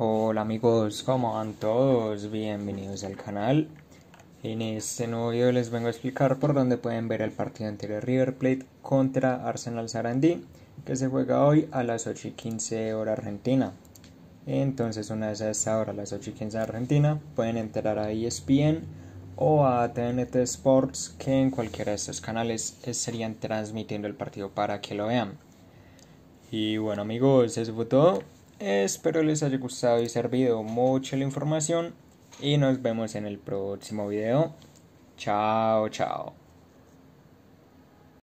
Hola amigos, ¿cómo van todos? Bienvenidos al canal. En este nuevo video les vengo a explicar por dónde pueden ver el partido entre River Plate contra Arsenal Sarandí, que se juega hoy a las 8 y 15 hora argentina. Entonces, una vez a esta hora, las 8 y 15 de argentina, pueden entrar a ESPN o a TNT Sports, que en cualquiera de estos canales estarían transmitiendo el partido para que lo vean. Y bueno amigos, eso fue todo. Espero les haya gustado y servido mucho la información y nos vemos en el próximo video. Chao, chao.